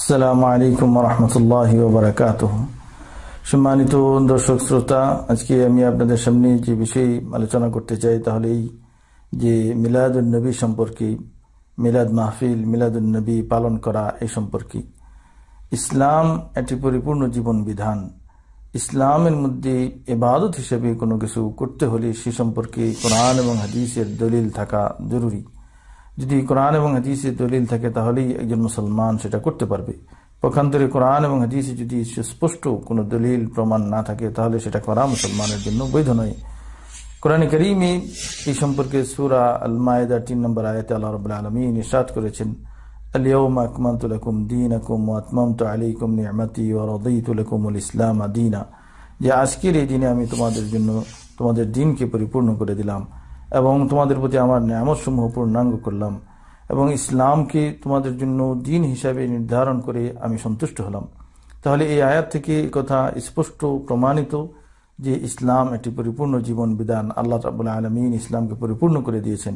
আসসালামু আলাইকুম রহমতুল্লাহ বারাকাত সম্মানিত দর্শক শ্রোতা আজকে আমি আপনাদের সামনে যে বিষয়ে আলোচনা করতে চাই তাহলে এই যে মিলাদুলনবী সম্পর্কে মিলাদ মাহফিল মিলাদুলনবী পালন করা এই সম্পর্কে ইসলাম একটি পরিপূর্ণ জীবন বিধান ইসলামের মধ্যে এবাদত হিসেবে কোনো কিছু করতে হলে সে সম্পর্কে কোরআন এবং হাদিসের দলিল থাকা জরুরি যদি কোরআন এবং হাদিসে দলিল থাকে তাহলেই একজন মুসলমান সেটা করতে পারবে পক্ষান্তরে কোরআন এবং হাদিসে যদি স্পষ্ট কোনো দলিল প্রমাণ না থাকে তাহলে সেটা করা মুসলমানের জন্য বৈধ নয় কোরআন করিমে এই সম্পর্কে সুরা আল মায়েদা তিন নম্বর আয়তে আল্লাহ রব আলমী নিঃসাদ করেছেন যে আজকের আমি তোমাদের জন্য তোমাদের দিনকে পরিপূর্ণ করে দিলাম এবং তোমাদের প্রতি আমার ন্যামতসমূহ পূর্ণাঙ্গ করলাম এবং ইসলামকে তোমাদের জন্য দিন হিসাবে নির্ধারণ করে আমি সন্তুষ্ট হলাম তাহলে এই আয়াত থেকে কথা স্পষ্ট প্রমাণিত যে ইসলাম একটি পরিপূর্ণ জীবন বিধান আল্লাহ রাবুল্লাহ আলমিন ইসলামকে পরিপূর্ণ করে দিয়েছেন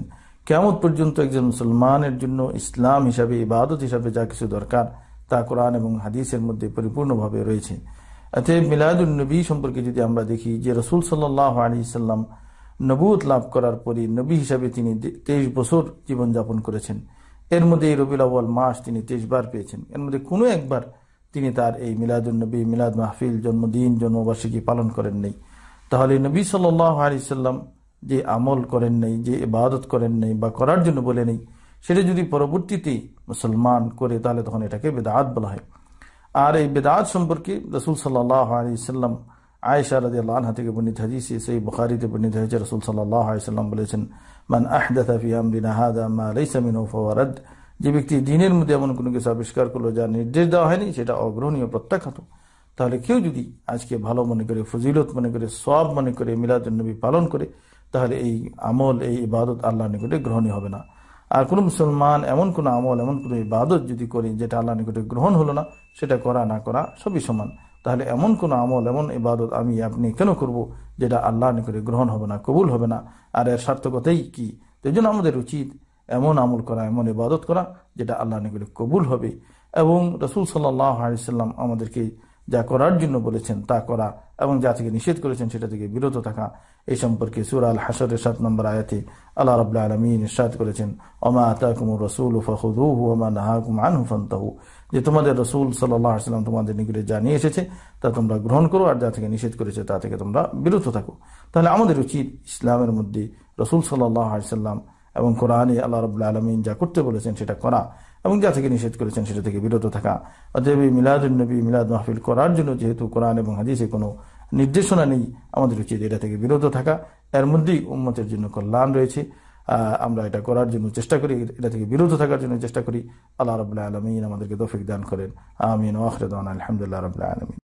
কেমন পর্যন্ত একজন মুসলমানের জন্য ইসলাম হিসাবে ইবাদত হিসাবে যা কিছু দরকার তা কোরআন এবং হাদিসের মধ্যে পরিপূর্ণভাবে রয়েছে এতে মিলাদুল নবী সম্পর্কে যদি আমরা দেখি যে রসুল সাল্লাহ আলি সাল্লাম নবুত লাভ করার পরে নবী হিসাবে তিনি তেইশ বছর জীবনযাপন করেছেন এর মধ্যে এই রবিল আউ্বাল মাস তিনি তেইশবার পেয়েছেন এর মধ্যে কোনো একবার তিনি তার এই মিলাদুলনবী মিলাদ মাহফিল জন্মদিন জন্মবার্ষিকী পালন করেন নাই তাহলে নবী সাল্লাহ আলিয়াল্লাম যে আমল করেন নেই যে ইবাদত করেন নেই বা করার জন্য বলে নেই সেটা যদি পরবর্তীতে মুসলমান করে তাহলে তখন এটাকে বেদাত বলা হয় আর এই বেদাত সম্পর্কে রসুল সাল্লাহ আলিয়াল্লাম আয়সা রাজি আল্লাহ আনহা থেকে বর্ণিত হাদিস সেই বুখারিতে বর্ণিত হয়েছে রসুল সাল্লাহ আলাইসাল্লাম বলেছেন মান আহদাফি যে ব্যক্তি দিনের মধ্যে এমন কোনো কিছু আবিষ্কার করলো যা নির্দেশ দেওয়া হয়নি সেটা অগ্রহণীয় প্রত্যাখ্যাত তাহলে কেউ যদি আজকে ভালো মনে করে ফজিলত মনে করে সব মনে করে মিলাদুলনবী পালন করে তাহলে এই আমল এই ইবাদত আল্লাহ নিকটে গ্রহণীয় হবে না আর কোনো মুসলমান এমন কোনো আমল এমন কোনো ইবাদত যদি করে যেটা আল্লাহ নিকটে গ্রহণ হলো না সেটা করা না করা সবই সমান তাহলে এমন কোনো আমল এমন ইবাদত আমি আপনি কেন করব যেটা আল্লাহ করে গ্রহণ হবে না কবুল হবে না আর এর সার্থকতাই কি তো জন্য আমাদের উচিত এমন আমল করা এমন ইবাদত করা যেটা আল্লাহ করে কবুল হবে এবং রসুল সাল্লাহ আলিয়াল্লাম আমাদেরকে যা করার জন্য বলেছেন তা করা এবং যা থেকে নিষেধ করেছেন সেটা থেকে বিরত থাকা এই সম্পর্কে সুরা আল হাসরের সাত নম্বর আয়াতে আল্লাহ রবাহ আলমী ইসাদ করেছেন অমা আতাকুম রসুল ফখুদু যে তোমাদের রসুল সাল্লাহ সাল্লাম তোমাদের নিকটে যা নিয়ে এসেছে তা তোমরা গ্রহণ করো আর যা থেকে নিষেধ করেছে তা থেকে তোমরা বিরত থাকো তাহলে আমাদের উচিত ইসলামের মধ্যে রসুল সাল্লাহ সাল্লাম এবং কোরআনে আল্লাহ রব আলমিন যা করতে বলেছেন সেটা করা এবং যা থেকে নিষেধ করেছেন সেটা থেকে বিরত থাকা অতএব এই মিলাদুলনবী মিলাদ মাহফিল করার জন্য যেহেতু কোরআন এবং হাদিসে কোনো নির্দেশনা নেই আমাদের উচিত এটা থেকে বিরত থাকা এর মধ্যেই উন্মতের জন্য কল্যাণ রয়েছে আমরা এটা করার জন্য চেষ্টা করি এটা থেকে বিরত থাকার জন্য চেষ্টা করি আল্লাহ রবুল্লাহ আলমিন আমাদেরকে দফিক দান করেন আমিন ওয়াহরদান আলহামদুলিল্লাহ রবুল্লাহ আলমিন